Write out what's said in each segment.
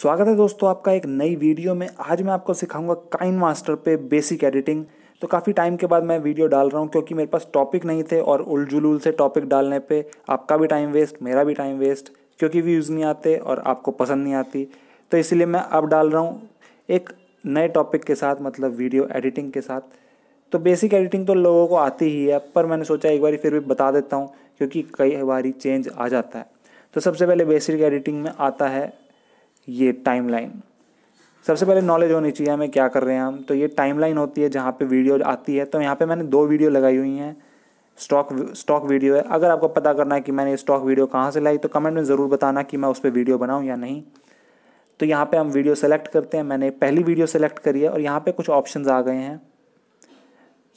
स्वागत है दोस्तों आपका एक नई वीडियो में आज मैं आपको सिखाऊंगा काइन मास्टर पे बेसिक एडिटिंग तो काफ़ी टाइम के बाद मैं वीडियो डाल रहा हूँ क्योंकि मेरे पास टॉपिक नहीं थे और उलझुलूल से टॉपिक डालने पे आपका भी टाइम वेस्ट मेरा भी टाइम वेस्ट क्योंकि व्यूज़ नहीं आते और आपको पसंद नहीं आती तो इसलिए मैं अब डाल रहा हूँ एक नए टॉपिक के साथ मतलब वीडियो एडिटिंग के साथ तो बेसिक एडिटिंग तो लोगों को आती ही है पर मैंने सोचा एक बार फिर भी बता देता हूँ क्योंकि कई बार चेंज आ जाता है तो सबसे पहले बेसिक एडिटिंग में आता है ये टाइमलाइन सबसे पहले नॉलेज होनी चाहिए हमें क्या कर रहे हैं हम तो ये टाइमलाइन होती है जहाँ पे वीडियो आती है तो यहाँ पे मैंने दो वीडियो लगाई हुई हैं स्टॉक स्टॉक वीडियो है अगर आपको पता करना है कि मैंने स्टॉक वीडियो कहाँ से लाई तो कमेंट में ज़रूर बताना कि मैं उस पर वीडियो बनाऊँ या नहीं तो यहाँ पे हम वीडियो सेलेक्ट करते हैं मैंने पहली वीडियो सेलेक्ट करी है और यहाँ पे कुछ ऑप्शंस आ गए हैं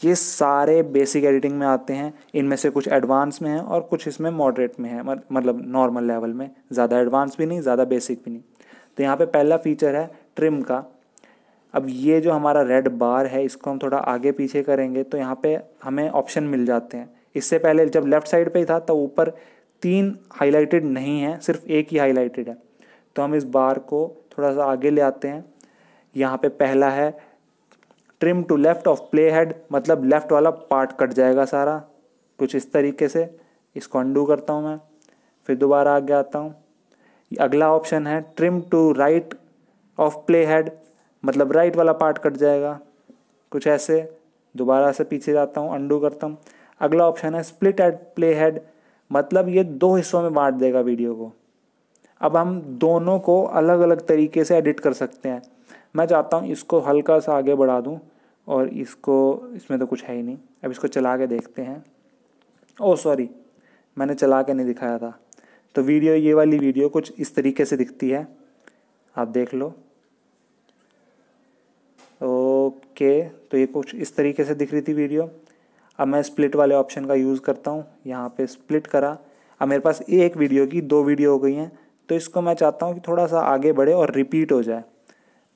ये सारे बेसिक एडिटिंग में आते हैं इनमें से कुछ एडवांस में हैं और कुछ इसमें मॉडरेट में है मतलब नॉर्मल लेवल में ज़्यादा एडवांस भी नहीं ज़्यादा बेसिक भी नहीं तो यहाँ पे पहला फीचर है ट्रिम का अब ये जो हमारा रेड बार है इसको हम थोड़ा आगे पीछे करेंगे तो यहाँ पे हमें ऑप्शन मिल जाते हैं इससे पहले जब लेफ़्ट साइड पे ही था तो ऊपर तीन हाईलाइटेड नहीं है सिर्फ एक ही हाईलाइटेड है तो हम इस बार को थोड़ा सा आगे ले आते हैं यहाँ पे पहला है trim to left of play head मतलब लेफ़्ट वाला पार्ट कट जाएगा सारा कुछ इस तरीके से इसको अंडू करता हूँ मैं फिर दोबारा आगे आता हूँ अगला ऑप्शन है trim to right of play head मतलब राइट वाला पार्ट कट जाएगा कुछ ऐसे दोबारा से पीछे जाता हूँ अंडू करता हूँ अगला ऑप्शन है स्प्लिट एट प्ले हेड मतलब ये दो हिस्सों में बांट देगा वीडियो को अब हम दोनों को अलग अलग तरीके से एडिट कर सकते हैं मैं चाहता हूँ इसको हल्का सा आगे बढ़ा दूँ और इसको इसमें तो कुछ है ही नहीं अब इसको चला के देखते हैं ओ oh, सॉरी मैंने चला के नहीं दिखाया था तो वीडियो ये वाली वीडियो कुछ इस तरीके से दिखती है आप देख लो ओके तो ये कुछ इस तरीके से दिख रही थी वीडियो अब मैं स्प्लिट वाले ऑप्शन का यूज़ करता हूँ यहाँ पे स्प्लिट करा अब मेरे पास एक वीडियो की दो वीडियो हो गई हैं तो इसको मैं चाहता हूँ कि थोड़ा सा आगे बढ़े और रिपीट हो जाए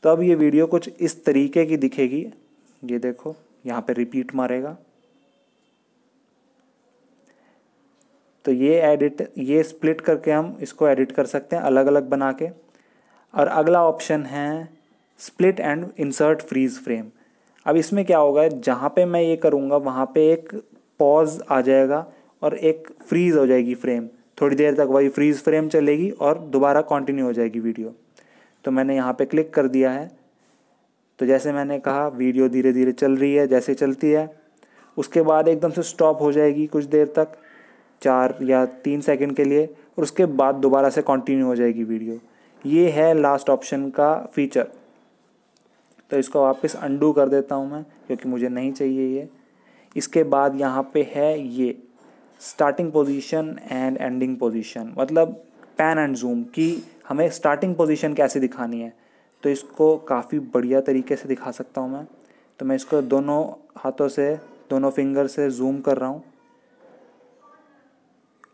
तो अब ये वीडियो कुछ इस तरीके की दिखेगी ये देखो यहाँ पर रिपीट मारेगा तो ये एडिट ये स्प्लिट करके हम इसको एडिट कर सकते हैं अलग अलग बना के और अगला ऑप्शन है split and insert freeze frame अब इसमें क्या होगा जहाँ पे मैं ये करूँगा वहाँ पे एक पॉज आ जाएगा और एक फ्रीज़ हो जाएगी फ्रेम थोड़ी देर तक वही फ्रीज़ फ्रेम चलेगी और दोबारा कंटिन्यू हो जाएगी वीडियो तो मैंने यहाँ पे क्लिक कर दिया है तो जैसे मैंने कहा वीडियो धीरे धीरे चल रही है जैसे चलती है उसके बाद एकदम से स्टॉप हो जाएगी कुछ देर तक चार या तीन सेकंड के लिए और उसके बाद दोबारा से कंटिन्यू हो जाएगी वीडियो ये है लास्ट ऑप्शन का फीचर तो इसको वापस अंडू कर देता हूँ मैं क्योंकि मुझे नहीं चाहिए ये इसके बाद यहाँ पे है ये starting position and ending position मतलब पैन एंड जूम कि हमें स्टार्टिंग पोजीशन कैसे दिखानी है तो इसको काफ़ी बढ़िया तरीके से दिखा सकता हूँ मैं तो मैं इसको दोनों हाथों से दोनों फिंगर से जूम कर रहा हूँ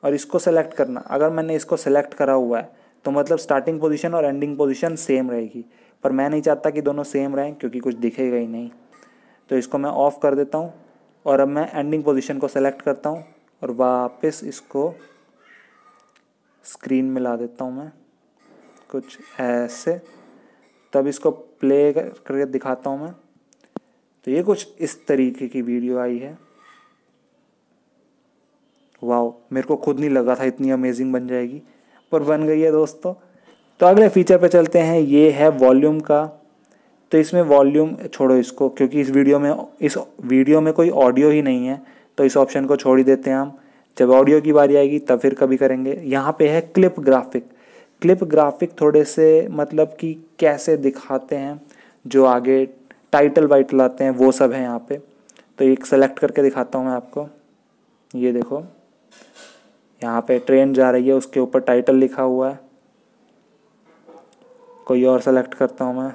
और इसको सेलेक्ट करना अगर मैंने इसको सेलेक्ट करा हुआ है तो मतलब स्टार्टिंग पोजीशन और एंडिंग पोजीशन सेम रहेगी पर मैं नहीं चाहता कि दोनों सेम रहें क्योंकि कुछ दिखेगा ही नहीं तो इसको मैं ऑफ़ कर देता हूँ और अब मैं एंडिंग पोजीशन को सेलेक्ट करता हूँ और वापस इसको स्क्रीन में ला देता हूँ मैं कुछ ऐसे तब इसको प्ले करके दिखाता हूँ मैं तो ये कुछ इस तरीके की वीडियो आई है वाह मेरे को खुद नहीं लगा था इतनी अमेजिंग बन जाएगी पर बन गई है दोस्तों तो अगले फीचर पे चलते हैं ये है वॉल्यूम का तो इसमें वॉल्यूम छोड़ो इसको क्योंकि इस वीडियो में इस वीडियो में कोई ऑडियो ही नहीं है तो इस ऑप्शन को छोड़ ही देते हैं हम जब ऑडियो की बारी आएगी तब फिर कभी करेंगे यहाँ पे है क्लिप ग्राफिक क्लिप ग्राफिक थोड़े से मतलब कि कैसे दिखाते हैं जो आगे टाइटल वाइटल आते हैं वो सब है यहाँ पर तो एक सेलेक्ट करके दिखाता हूँ मैं आपको ये देखो यहाँ पे ट्रेन जा रही है उसके ऊपर टाइटल लिखा हुआ है कोई और सेलेक्ट करता हूँ मैं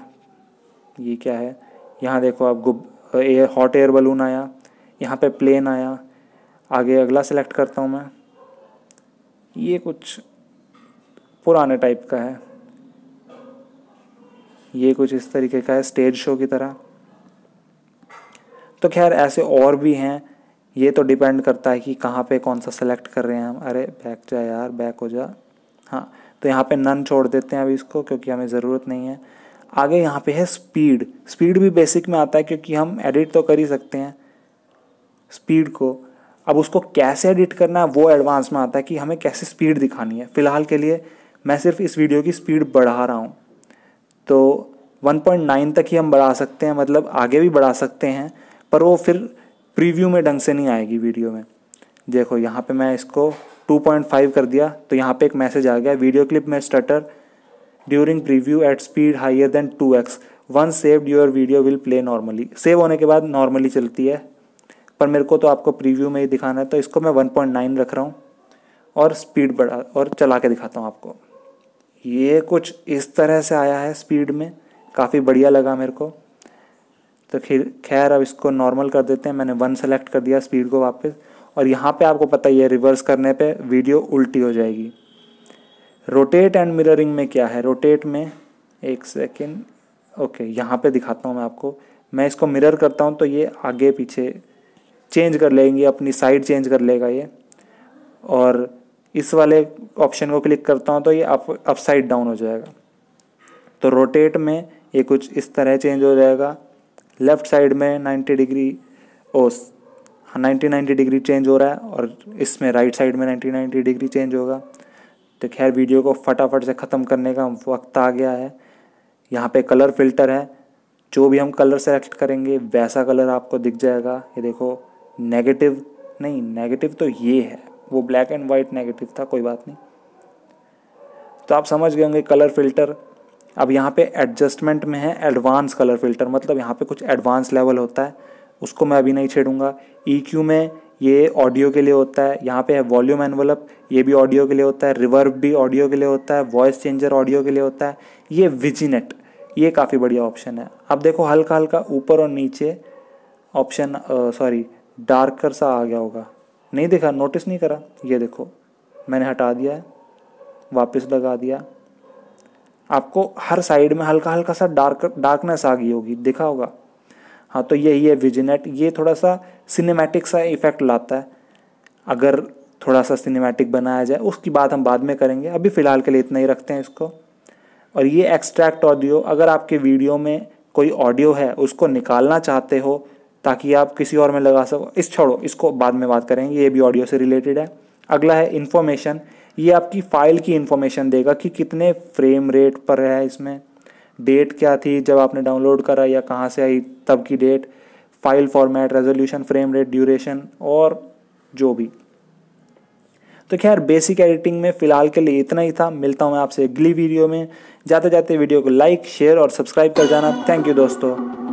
ये क्या है यहाँ देखो आप गुब एयर हॉट एयर बलून आया यहाँ पे प्लेन आया आगे अगला सेलेक्ट करता हूँ मैं ये कुछ पुराने टाइप का है ये कुछ इस तरीके का है स्टेज शो की तरह तो खैर ऐसे और भी हैं ये तो डिपेंड करता है कि कहाँ पे कौन सा सेलेक्ट कर रहे हैं हम अरे बैक जा यार बैक हो जा हाँ तो यहाँ पे नन छोड़ देते हैं अभी इसको क्योंकि हमें ज़रूरत नहीं है आगे यहाँ पे है स्पीड स्पीड भी बेसिक में आता है क्योंकि हम एडिट तो कर ही सकते हैं स्पीड को अब उसको कैसे एडिट करना है वो एडवांस में आता है कि हमें कैसे स्पीड दिखानी है फ़िलहाल के लिए मैं सिर्फ इस वीडियो की स्पीड बढ़ा रहा हूँ तो 1.9 तक ही हम बढ़ा सकते हैं मतलब आगे भी बढ़ा सकते हैं पर वो फिर प्रीव्यू में ढंग से नहीं आएगी वीडियो में देखो यहाँ पे मैं इसको 2.5 कर दिया तो यहाँ पे एक मैसेज आ गया वीडियो क्लिप में stutter during preview at speed higher than 2x x one saved your video will play normally save होने के बाद नॉर्मली चलती है पर मेरे को तो आपको प्रीव्यू में ही दिखाना है तो इसको मैं नाइन रख रहा हूँ और स्पीड बढ़ा और चला के दिखाता हूँ आपको ये कुछ इस तरह से आया है स्पीड में काफ़ी बढ़िया लगा मेरे को तो खैर अब इसको नॉर्मल कर देते हैं मैंने वन सेलेक्ट कर दिया स्पीड को वापस और यहाँ पे आपको पता ही है रिवर्स करने पे वीडियो उल्टी हो जाएगी रोटेट एंड मिररिंग में क्या है रोटेट में एक सेकेंड ओके यहाँ पे दिखाता हूँ मैं आपको मैं इसको मिरर करता हूँ तो ये आगे पीछे चेंज कर लेंगे अपनी साइड चेंज कर लेगा ये और इस वाले ऑप्शन को क्लिक करता हूँ तो ये अप अपसाइड डाउन हो जाएगा तो रोटेट में ये कुछ इस तरह चेंज हो जाएगा लेफ्ट साइड में 90 डिग्री ओ 90 90 हाँ, डिग्री चेंज हो रहा है और इसमें राइट साइड में 90 90 डिग्री चेंज होगा तो खैर वीडियो को फटाफट से ख़त्म करने का वक्त आ गया है यहाँ पे कलर फिल्टर है जो भी हम कलर सेलेक्ट करेंगे वैसा कलर आपको दिख जाएगा ये देखो नेगेटिव नहीं नेगेटिव तो ये है वो ब्लैक एंड वाइट नेगेटिव था कोई बात नहीं तो आप समझ गए होंगे कलर फिल्टर अब यहाँ पे एडजस्टमेंट में है एडवांस कलर फिल्टर मतलब यहाँ पे कुछ एडवांस लेवल होता है उसको मैं अभी नहीं छेड़ूंगा ई e में ये ऑडियो के लिए होता है यहाँ पे है वॉल्यूम एनवलप ये भी ऑडियो के लिए होता है रिवर्ब भी ऑडियो के लिए होता है वॉइस चेंजर ऑडियो के लिए होता है ये विजिनेट ये काफ़ी बढ़िया ऑप्शन है अब देखो हल्का हल्का ऊपर और नीचे ऑप्शन सॉरी डार्कर सा आ गया होगा नहीं देखा नोटिस नहीं करा ये देखो मैंने हटा दिया है वापस लगा दिया आपको हर साइड में हल्का हल्का सा डार्क डार्कनेस आ गई होगी देखा होगा हाँ तो यही है विजनेट ये थोड़ा सा सिनेमैटिक सा इफेक्ट लाता है अगर थोड़ा सा सिनेमैटिक बनाया जाए उसकी बात हम बाद में करेंगे अभी फ़िलहाल के लिए इतना ही रखते हैं इसको और ये एक्सट्रैक्ट ऑडियो अगर आपके वीडियो में कोई ऑडियो है उसको निकालना चाहते हो ताकि आप किसी और में लगा सको इस छोड़ो इसको बाद में बात करेंगे ये भी ऑडियो से रिलेटेड है अगला है इन्फॉर्मेशन ये आपकी फ़ाइल की इन्फॉर्मेशन देगा कि कितने फ्रेम रेट पर है इसमें डेट क्या थी जब आपने डाउनलोड करा या कहाँ से आई तब की date file format resolution frame rate duration और जो भी तो खैर बेसिक एडिटिंग में फ़िलहाल के लिए इतना ही था मिलता हूँ मैं आपसे अगली वीडियो में जाते जाते वीडियो को लाइक शेयर और सब्सक्राइब कर जाना थैंक यू दोस्तों